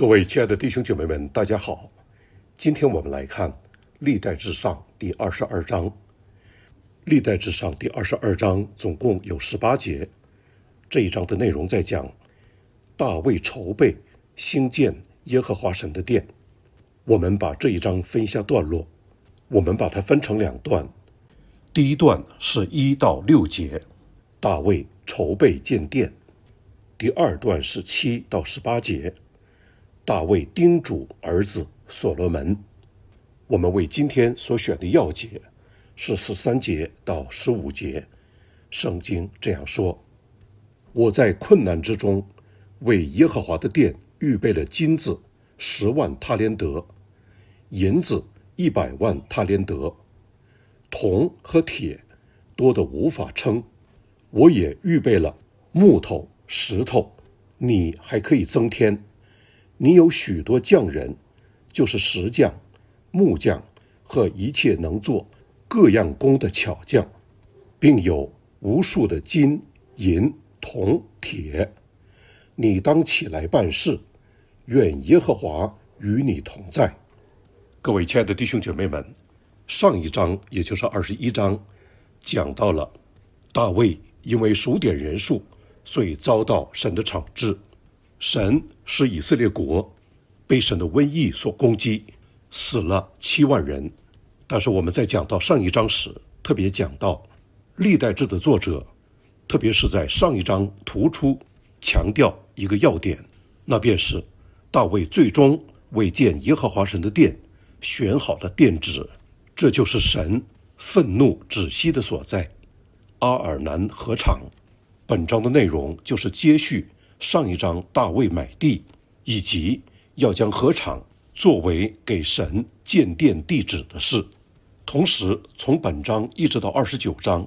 各位亲爱的弟兄姐妹们，大家好！今天我们来看《历代至上》第二十二章。《历代至上》第二十二章总共有十八节。这一章的内容在讲大卫筹备兴建耶和华神的殿。我们把这一章分一下段落。我们把它分成两段。第一段是一到六节，大卫筹备建殿。第二段是七到十八节。大卫叮嘱儿子所罗门：“我们为今天所选的要节，是十三节到十五节。圣经这样说：我在困难之中，为耶和华的殿预备了金子十万塔连德，银子一百万塔连德，铜和铁多得无法称。我也预备了木头、石头，你还可以增添。”你有许多匠人，就是石匠、木匠和一切能做各样工的巧匠，并有无数的金、银、铜、铁。你当起来办事，愿耶和华与你同在。各位亲爱的弟兄姐妹们，上一章也就是二十一章，讲到了大卫因为数点人数，所以遭到神的惩治。神是以色列国，被神的瘟疫所攻击，死了七万人。但是我们在讲到上一章时，特别讲到《历代志》的作者，特别是在上一章突出强调一个要点，那便是大卫最终为建耶和华神的殿选好了殿址，这就是神愤怒止息的所在——阿尔南河场。本章的内容就是接续。上一章大卫买地，以及要将河场作为给神建殿地址的事，同时从本章一直到二十九章，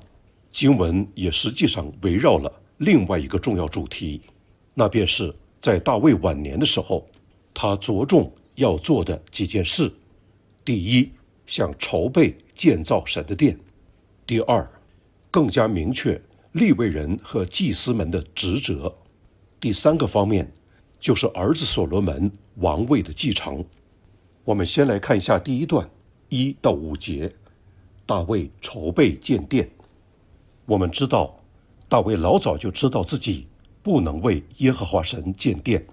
经文也实际上围绕了另外一个重要主题，那便是在大卫晚年的时候，他着重要做的几件事：第一，想筹备建造神的殿；第二，更加明确立位人和祭司们的职责。第三个方面，就是儿子所罗门王位的继承。我们先来看一下第一段一到五节，大卫筹备建殿。我们知道，大卫老早就知道自己不能为耶和华神建殿，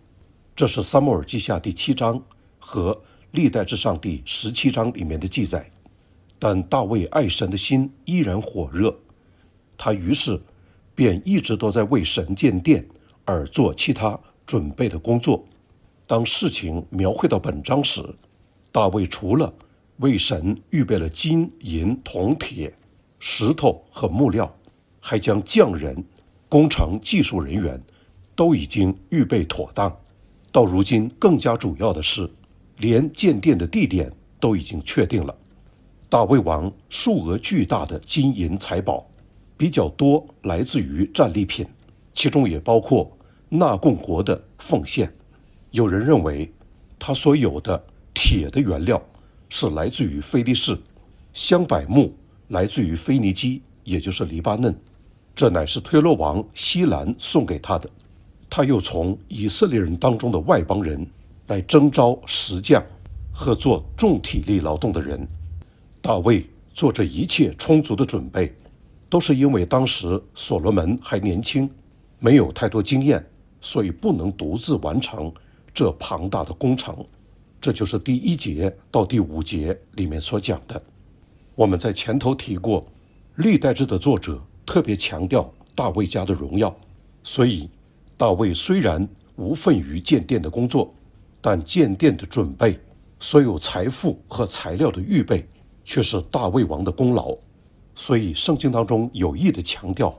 这是撒母耳记下第七章和历代至上第十七章里面的记载。但大卫爱神的心依然火热，他于是便一直都在为神建殿。而做其他准备的工作。当事情描绘到本章时，大卫除了为神预备了金银铜铁、石头和木料，还将匠人、工程技术人员都已经预备妥当。到如今，更加主要的是，连建殿的地点都已经确定了。大卫王数额巨大的金银财宝，比较多来自于战利品，其中也包括。纳贡国的奉献，有人认为，他所有的铁的原料是来自于菲利士，香柏木来自于腓尼基，也就是黎巴嫩，这乃是推罗王西兰送给他的。他又从以色列人当中的外邦人来征召石匠和做重体力劳动的人。大卫做这一切充足的准备，都是因为当时所罗门还年轻，没有太多经验。所以不能独自完成这庞大的工程，这就是第一节到第五节里面所讲的。我们在前头提过，历代志的作者特别强调大卫家的荣耀。所以大卫虽然无份于建殿的工作，但建殿的准备，所有财富和材料的预备，却是大卫王的功劳。所以圣经当中有意的强调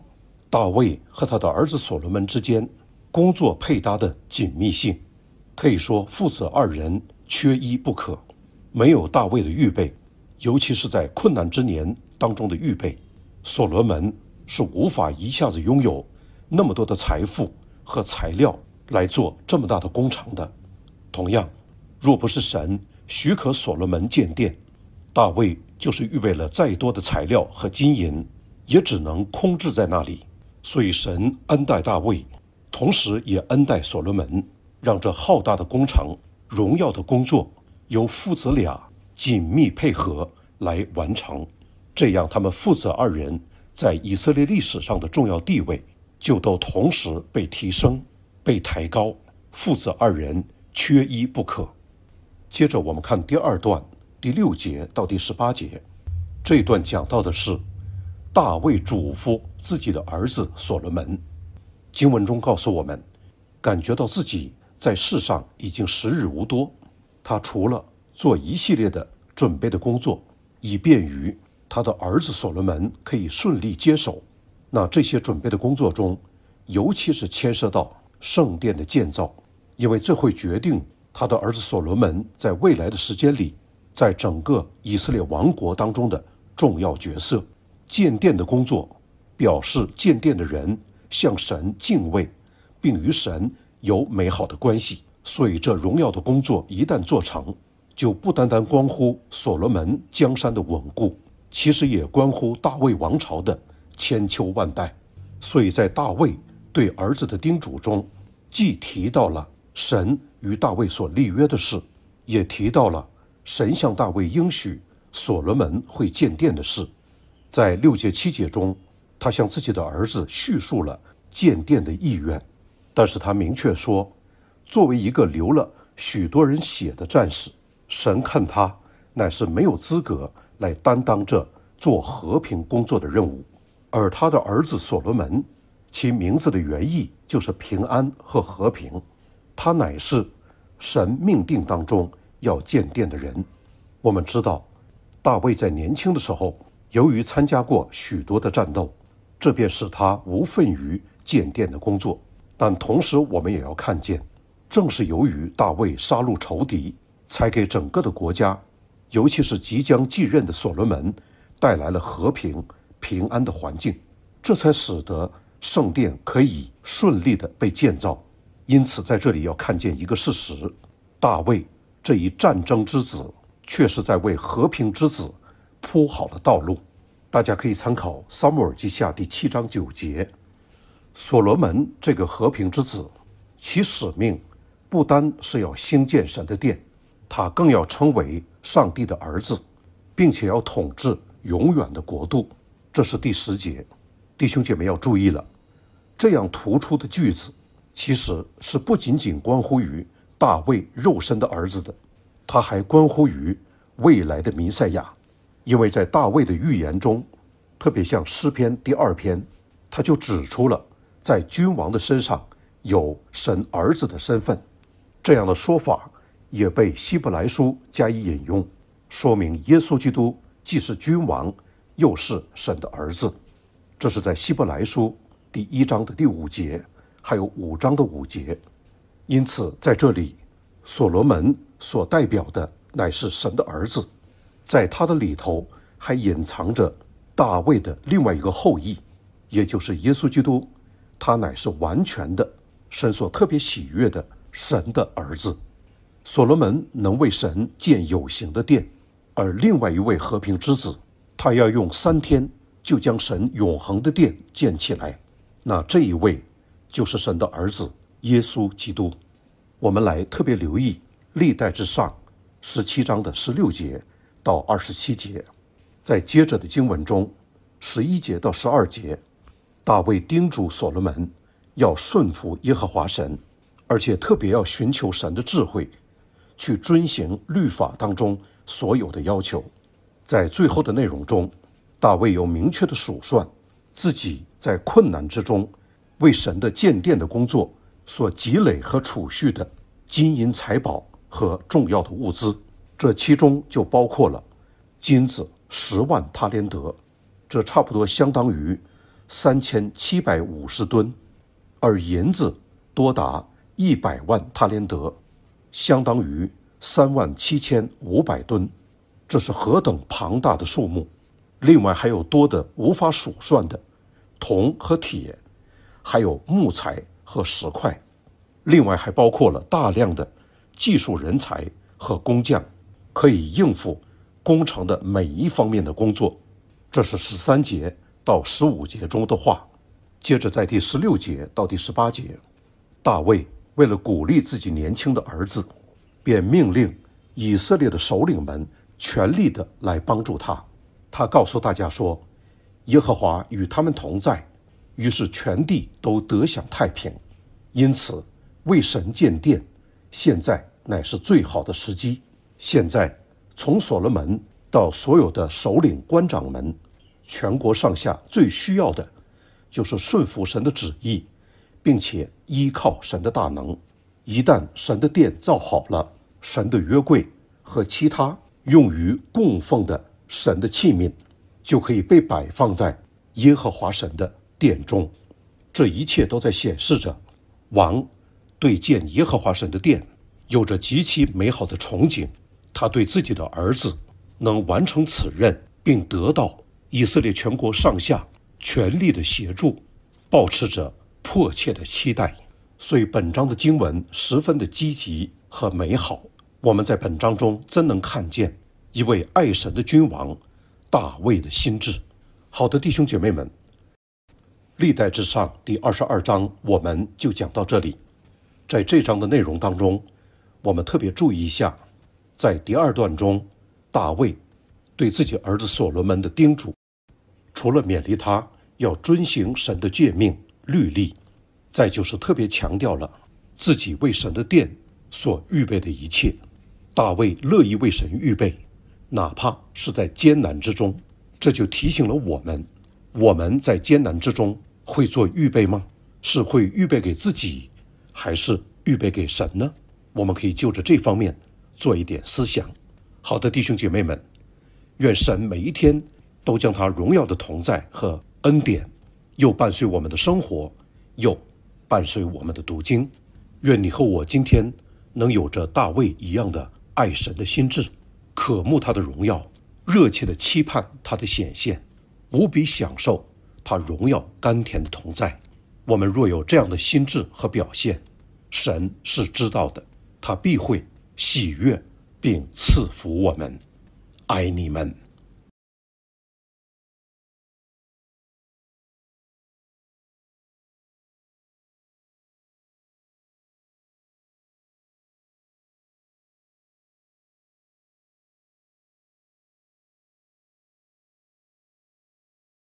大卫和他的儿子所罗门之间。工作配搭的紧密性，可以说父子二人缺一不可。没有大卫的预备，尤其是在困难之年当中的预备，所罗门是无法一下子拥有那么多的财富和材料来做这么大的工厂的。同样，若不是神许可所罗门建殿，大卫就是预备了再多的材料和金银，也只能空置在那里。所以神恩待大卫。同时，也恩待所罗门，让这浩大的工程、荣耀的工作由父子俩紧密配合来完成。这样，他们父子二人在以色列历史上的重要地位就都同时被提升、被抬高。父子二人缺一不可。接着，我们看第二段第六节到第十八节，这一段讲到的是大卫嘱咐自己的儿子所罗门。经文中告诉我们，感觉到自己在世上已经时日无多，他除了做一系列的准备的工作，以便于他的儿子所罗门可以顺利接手。那这些准备的工作中，尤其是牵涉到圣殿的建造，因为这会决定他的儿子所罗门在未来的时间里，在整个以色列王国当中的重要角色。建殿的工作，表示建殿的人。向神敬畏，并与神有美好的关系，所以这荣耀的工作一旦做成，就不单单关乎所罗门江山的稳固，其实也关乎大卫王朝的千秋万代。所以在大卫对儿子的叮嘱中，既提到了神与大卫所立约的事，也提到了神向大卫应许所罗门会建殿的事。在六节七节中。他向自己的儿子叙述了建殿的意愿，但是他明确说，作为一个流了许多人血的战士，神看他乃是没有资格来担当这做和平工作的任务。而他的儿子所罗门，其名字的原意就是平安和和平，他乃是神命定当中要建殿的人。我们知道，大卫在年轻的时候，由于参加过许多的战斗。这便使他无份于建殿的工作，但同时我们也要看见，正是由于大卫杀戮仇敌，才给整个的国家，尤其是即将继任的所罗门，带来了和平、平安的环境，这才使得圣殿可以顺利的被建造。因此，在这里要看见一个事实：大卫这一战争之子，却是在为和平之子铺好了道路。大家可以参考《撒母耳记下》第七章九节，所罗门这个和平之子，其使命不单是要兴建神的殿，他更要成为上帝的儿子，并且要统治永远的国度。这是第十节，弟兄姐妹要注意了，这样突出的句子，其实是不仅仅关乎于大卫肉身的儿子的，他还关乎于未来的弥赛亚。因为在大卫的预言中，特别像诗篇第二篇，他就指出了在君王的身上有神儿子的身份。这样的说法也被希伯来书加以引用，说明耶稣基督既是君王，又是神的儿子。这是在希伯来书第一章的第五节，还有五章的五节。因此，在这里，所罗门所代表的乃是神的儿子。在他的里头还隐藏着大卫的另外一个后裔，也就是耶稣基督。他乃是完全的、神所特别喜悦的神的儿子。所罗门能为神建有形的殿，而另外一位和平之子，他要用三天就将神永恒的殿建起来。那这一位就是神的儿子耶稣基督。我们来特别留意《历代之上》十七章的十六节。到二十七节，在接着的经文中，十一节到十二节，大卫叮嘱所罗门要顺服耶和华神，而且特别要寻求神的智慧，去遵行律法当中所有的要求。在最后的内容中，大卫有明确的数算自己在困难之中为神的建殿的工作所积累和储蓄的金银财宝和重要的物资。这其中就包括了金子十万塔连德，这差不多相当于三千七百五十吨，而银子多达一百万塔连德，相当于三万七千五百吨，这是何等庞大的数目！另外还有多的无法数算的铜和铁，还有木材和石块，另外还包括了大量的技术人才和工匠。可以应付工厂的每一方面的工作，这是十三节到十五节中的话。接着，在第十六节到第十八节，大卫为了鼓励自己年轻的儿子，便命令以色列的首领们全力的来帮助他。他告诉大家说：“耶和华与他们同在。”于是全地都得享太平。因此，为神建殿，现在乃是最好的时机。现在，从所罗门到所有的首领官长们，全国上下最需要的，就是顺服神的旨意，并且依靠神的大能。一旦神的殿造好了，神的约柜和其他用于供奉的神的器皿，就可以被摆放在耶和华神的殿中。这一切都在显示着，王对建耶和华神的殿有着极其美好的憧憬。他对自己的儿子能完成此任，并得到以色列全国上下全力的协助，保持着迫切的期待。所以本章的经文十分的积极和美好。我们在本章中真能看见一位爱神的君王，大卫的心智。好的，弟兄姐妹们，历代之上第二十二章，我们就讲到这里。在这章的内容当中，我们特别注意一下。在第二段中，大卫对自己儿子所罗门的叮嘱，除了勉励他要遵行神的诫命律例，再就是特别强调了自己为神的殿所预备的一切。大卫乐意为神预备，哪怕是在艰难之中。这就提醒了我们：我们在艰难之中会做预备吗？是会预备给自己，还是预备给神呢？我们可以就着这方面。做一点思想，好的弟兄姐妹们，愿神每一天都将他荣耀的同在和恩典，又伴随我们的生活，又伴随我们的读经。愿你和我今天能有着大卫一样的爱神的心智，渴慕他的荣耀，热切的期盼他的显现，无比享受他荣耀甘甜的同在。我们若有这样的心智和表现，神是知道的，他必会。喜悦，并赐福我们，爱你们。